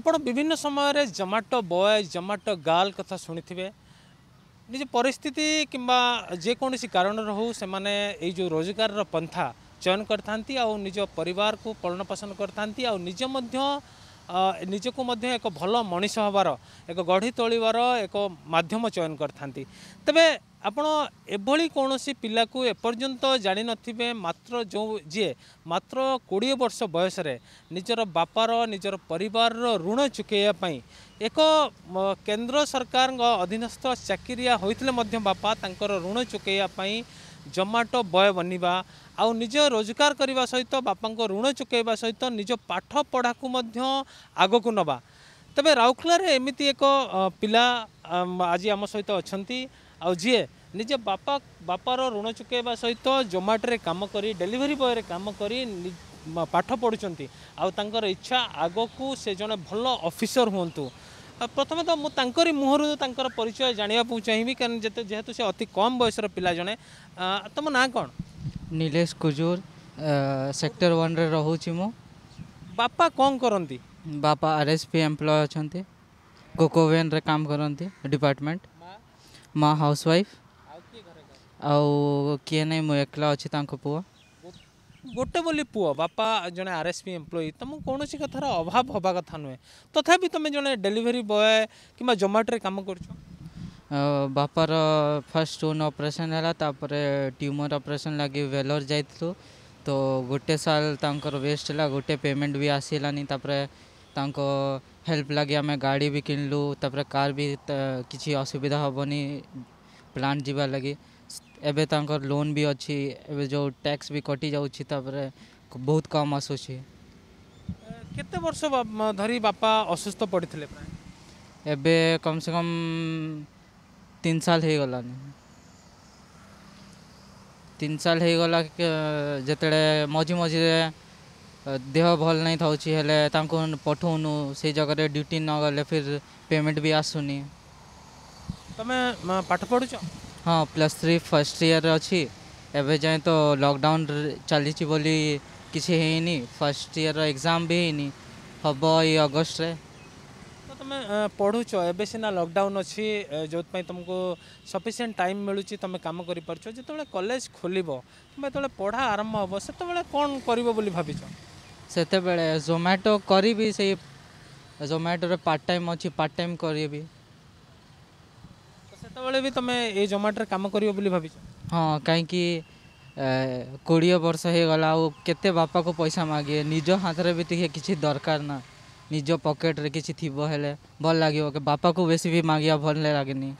ଆପଣ ବିଭିନ୍ନ ସମୟରେ ଜମାଟୋ ବଏଜ୍ ଜମାଟୋ ଗାର୍ଲ କଥା ଶୁଣିଥିବେ ନିଜ ପରିସ୍ଥିତି କିମ୍ବା ଯେକୌଣସି କାରଣରୁ ହଉ ସେମାନେ ଏଇ ଯେଉଁ ରୋଜଗାରର ପନ୍ଥା ଚୟନ କରିଥାନ୍ତି ଆଉ ନିଜ ପରିବାରକୁ ପଳନ ପୋଷଣ କରିଥାନ୍ତି ଆଉ ନିଜ ମଧ୍ୟ ନିଜକୁ ମଧ୍ୟ ଏକ ଭଲ ମଣିଷ ହେବାର ଏକ ଗଢ଼ି ତୋଳିବାର ଏକ ମାଧ୍ୟମ ଚୟନ କରିଥାନ୍ତି ତେବେ ଆପଣ ଏଭଳି କୌଣସି ପିଲାକୁ ଏପର୍ଯ୍ୟନ୍ତ ଜାଣିନଥିବେ ମାତ୍ର ଯେଉଁ ଯିଏ ମାତ୍ର କୋଡ଼ିଏ ବର୍ଷ ବୟସରେ ନିଜର ବାପାର ନିଜର ପରିବାରର ଋଣ ଚୁକେଇବା ପାଇଁ ଏକ କେନ୍ଦ୍ର ସରକାରଙ୍କ ଅଧୀନସ୍ଥ ଚାକିରିଆ ହୋଇଥିଲେ ମଧ୍ୟ ବାପା ତାଙ୍କର ଋଣ ଚୁକେଇବା ପାଇଁ ଜମାଟୋ ବୟ ବନିବା ଆଉ ନିଜ ରୋଜଗାର କରିବା ସହିତ ବାପାଙ୍କ ଋଣ ଚୁକେଇବା ସହିତ ନିଜ ପାଠପଢ଼ାକୁ ମଧ୍ୟ ଆଗକୁ ନେବା ତେବେ ରାଉରକେଲାରେ ଏମିତି ଏକ ପିଲା ଆଜି ଆମ ସହିତ ଅଛନ୍ତି ଆଉ ଯିଏ ନିଜ ବାପା ବାପାର ଋଣ ଚୁକାଇବା ସହିତ ଜୋମାଟୋରେ କାମ କରି ଡେଲିଭରି ବୟରେ କାମ କରି ପାଠ ପଢ଼ୁଛନ୍ତି ଆଉ ତାଙ୍କର ଇଚ୍ଛା ଆଗକୁ ସେ ଜଣେ ଭଲ ଅଫିସର ହୁଅନ୍ତୁ ପ୍ରଥମେ ତ ମୁଁ ତାଙ୍କରି ମୁହଁରୁ ତାଙ୍କର ପରିଚୟ ଜାଣିବାକୁ ଚାହିଁବି କାରଣ ଯେତେ ଯେହେତୁ ସେ ଅତି କମ୍ ବୟସର ପିଲା ଜଣେ ତୁମ ନାଁ କ'ଣ ନିଲେଶ କୁଜୁର ସେକ୍ଟର ୱାନ୍ରେ ରହୁଛି ମୁଁ ବାପା କ'ଣ କରନ୍ତି ବାପା ଆର୍ ଏସ୍ ପି ଏମ୍ପ୍ଲୟ ଅଛନ୍ତି କୋକୋଭେନ୍ରେ କାମ କରନ୍ତି ଡିପାର୍ଟମେଣ୍ଟ ମା' ହାଉସ୍ ୱାଇଫ୍ ଆଉ କିଏ ନାହିଁ ମୁଁ ଏକଲା ଅଛି ତାଙ୍କ ପୁଅ ଗୋଟେ ବୋଲି ପୁଅ ବାପା ଜଣେ ଆର୍ ଏସ୍ ପି ଏମ୍ପ୍ଲୟି ତୁମକୁ କୌଣସି କଥାର ଅଭାବ ହେବା କଥା ନୁହେଁ ତଥାପି ତୁମେ ଜଣେ ଡେଲିଭରି ବୟ କିମ୍ବା ଜୋମାଟୋରେ କାମ କରୁଛ ବାପାର ଫାର୍ଷ୍ଟ ଷ୍ଟୋନ୍ ଅପରେସନ୍ ହେଲା ତାପରେ ଟ୍ୟୁମର୍ ଅପରେସନ୍ ଲାଗି ଭେଲୋର ଯାଇଥିଲୁ ତ ଗୋଟେ ସାଲ ତାଙ୍କର ୱେଷ୍ଟ ହେଲା ଗୋଟେ ପେମେଣ୍ଟ ବି ଆସିଲାନି ତାପରେ हेल्प लगे आम गाड़ी भी किनलु तापर कार भी किसी असुविधा हेनी प्लां जावा लगे एवं तक लोन भी अच्छी जो टैक्स भी कटि जा बहुत कम आसुच्छे कते वर्ष धरी बापा असुस्थ पड़ते एवं कम से कम तीन साल हो गलानी तीन साल हो गला जिते मझी मझी ଦେହ ଭଲ ନାହିଁ ଥାଉଛି ହେଲେ ତାଙ୍କୁ ପଠଉନୁ ସେଇ ଜାଗାରେ ଡ୍ୟୁଟି ନଗଲେ ଫିର୍ ପେମେଣ୍ଟ ବି ଆସୁନି ତମେ ପାଠ ପଢ଼ୁଛ ହଁ ପ୍ଲସ୍ ଥ୍ରୀ ଫାର୍ଷ୍ଟ ଇୟର୍ ଅଛି ଏବେ ଯାଏଁ ତ ଲକଡାଉନ୍ ଚାଲିଛି ବୋଲି କିଛି ହେଇନି ଫାର୍ଷ୍ଟ ଇୟର୍ର ଏକ୍ଜାମ୍ ବି ହେଇନି ହେବ ଏଇ ଅଗଷ୍ଟରେ ତମେ ପଢ଼ୁଛ ଏବେ ସିନା ଲକଡାଉନ୍ ଅଛି ଯେଉଁଥିପାଇଁ ତୁମକୁ ସଫିସିଏଣ୍ଟ ଟାଇମ୍ ମିଳୁଛି ତୁମେ କାମ କରିପାରୁଛ ଯେତେବେଳେ କଲେଜ ଖୋଲିବ କିମ୍ବା ଯେତେବେଳେ ପଢ଼ା ଆରମ୍ଭ ହେବ ସେତେବେଳେ କ'ଣ କରିବ ବୋଲି ଭାବିଛ सेत जोमेटो करी से जोमाटो पार्ट टाइम अच्छी पार्ट टाइम करी से भी तुम ये जोमाटो कम कर हाँ कहीं कोड़े वर्ष हो गला आते बापा को पैसा मागे निज हाथ में भी टे कि दरकार ना निज पकेट्रे कि थी भल लगे बापा को बेस भी मागे भल लगे नहीं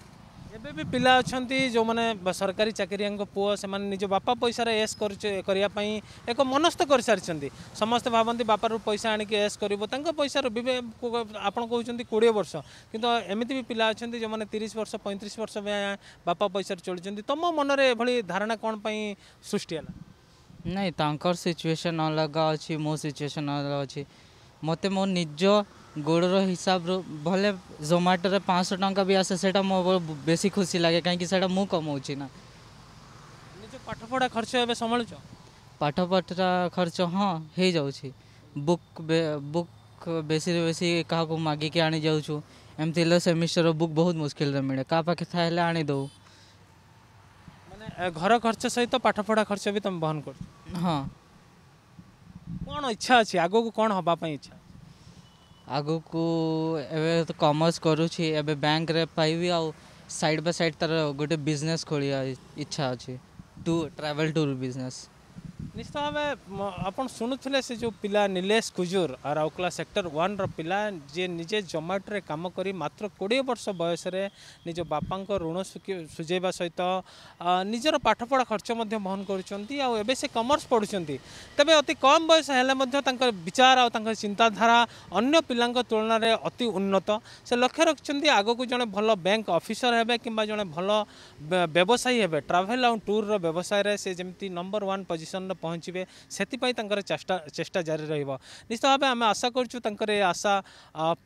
ଏବେ ବି ପିଲା ଅଛନ୍ତି ଯେଉଁମାନେ ସରକାରୀ ଚାକିରିଆଙ୍କ ପୁଅ ସେମାନେ ନିଜ ବାପା ପଇସାରେ ଏସ୍ କରିବା ପାଇଁ ଏକ ମନସ୍ଥ କରିସାରିଛନ୍ତି ସମସ୍ତେ ଭାବନ୍ତି ବାପାରୁ ପଇସା ଆଣିକି ଏସ୍ କରିବୁ ତାଙ୍କ ପଇସାରୁ ଆପଣ କହୁଛନ୍ତି କୋଡ଼ିଏ ବର୍ଷ କିନ୍ତୁ ଏମିତି ବି ପିଲା ଅଛନ୍ତି ଯେଉଁମାନେ ତିରିଶ ବର୍ଷ ପଇଁତିରିଶ ବର୍ଷ ବାପା ପଇସାରେ ଚଳୁଛନ୍ତି ତମ ମନରେ ଏଭଳି ଧାରଣା କ'ଣ ପାଇଁ ସୃଷ୍ଟି ହେଲା ନାଇଁ ତାଙ୍କର ସିଚୁଏସନ୍ ଅଲଗା ଅଛି ମୋ ସିଚୁଏସନ୍ ଅଲଗା ଅଛି ମୋତେ ମୋ ନିଜ ଗୋଡ଼ର ହିସାବରୁ ଭଲେ ଜୋମାଟୋରେ ପାଞ୍ଚଶହ ଟଙ୍କା ବି ଆସେ ସେଇଟା ମୋ ବେଶୀ ଖୁସି ଲାଗେ କାହିଁକି ସେଇଟା ମୁଁ କମାଉଛି ନା ନିଜ ପାଠପଢ଼ା ଖର୍ଚ୍ଚ ଏବେ ସମ୍ଭାଳୁଛ ପାଠପଢ଼ା ଖର୍ଚ୍ଚ ହଁ ହେଇଯାଉଛି ବୁକ୍ ବୁକ୍ ବେଶୀରେ ବେଶୀ କାହାକୁ ମାଗିକି ଆଣିଯାଉଛୁ ଏମିତି ହେଲେ ସେମିଷ୍ଟର ବୁକ୍ ବହୁତ ମୁସ୍କିଲରେ ମିଳେ କାହା ପାଖେ ଥାଏ ହେଲେ ଆଣିଦେଉ ମାନେ ଘର ଖର୍ଚ୍ଚ ସହିତ ପାଠପଢ଼ା ଖର୍ଚ୍ଚ ବି ତୁମେ ବହନ କରୁଛ ହଁ କ'ଣ ଇଚ୍ଛା ଅଛି ଆଗକୁ କ'ଣ ହେବା ପାଇଁ ଇଚ୍ଛା आगक कमर्स करुच्छी ए बैंक पाइबी आ साइड बाय गोटे बिजनेस खोलिया इच्छा अच्छे टू ट्रावेल टूर बिजनेस ନିଶ୍ଚୟ ଆମେ ଆପଣ ଶୁଣୁଥିଲେ ସେ ଯେଉଁ ପିଲା ନିଲେଶ କୁଜୁର ରାଉରକେଲା ସେକ୍ଟର ୱାନ୍ର ପିଲା ଯିଏ ନିଜେ ଜମାଟୋରେ କାମ କରି ମାତ୍ର କୋଡ଼ିଏ ବର୍ଷ ବୟସରେ ନିଜ ବାପାଙ୍କ ଋଣ ସୁଝେଇବା ସହିତ ନିଜର ପାଠପଢ଼ା ଖର୍ଚ୍ଚ ମଧ୍ୟ ବହନ କରୁଛନ୍ତି ଆଉ ଏବେ ସେ କମର୍ସ ପଢ଼ୁଛନ୍ତି ତେବେ ଅତି କମ୍ ବୟସ ହେଲେ ମଧ୍ୟ ତାଙ୍କର ବିଚାର ଆଉ ତାଙ୍କର ଚିନ୍ତାଧାରା ଅନ୍ୟ ପିଲାଙ୍କ ତୁଳନାରେ ଅତି ଉନ୍ନତ ସେ ଲକ୍ଷ୍ୟ ରଖିଛନ୍ତି ଆଗକୁ ଜଣେ ଭଲ ବ୍ୟାଙ୍କ ଅଫିସର ହେବେ କିମ୍ବା ଜଣେ ଭଲ ବ୍ୟବସାୟୀ ହେବେ ଟ୍ରାଭେଲ୍ ଆଉ ଟୁର୍ର ବ୍ୟବସାୟରେ ସେ ଯେମିତି ନମ୍ବର ୱାନ୍ ପୋଜିସନ୍ର ପହଞ୍ଚିବେ ସେଥିପାଇଁ ତାଙ୍କର ଚେଷ୍ଟା ଚେଷ୍ଟା ଜାରି ରହିବ ନିଶ୍ଚିତ ଭାବେ ଆମେ ଆଶା କରୁଛୁ ତାଙ୍କର ଏ ଆଶା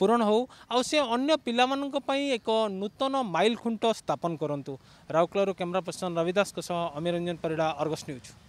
ପୂରଣ ହେଉ ଆଉ ସେ ଅନ୍ୟ ପିଲାମାନଙ୍କ ପାଇଁ ଏକ ନୂତନ ମାଇଲ୍ ଖୁଣ୍ଟ ସ୍ଥାପନ କରନ୍ତୁ ରାଉରକେଲାରୁ କ୍ୟାମେରା ପର୍ସନ୍ ରବି ଦାସଙ୍କ ସହ ଅମିରଞ୍ଜନ ପରିଡ଼ା ଅର୍ଗସ୍ ନ୍ୟୁଜ୍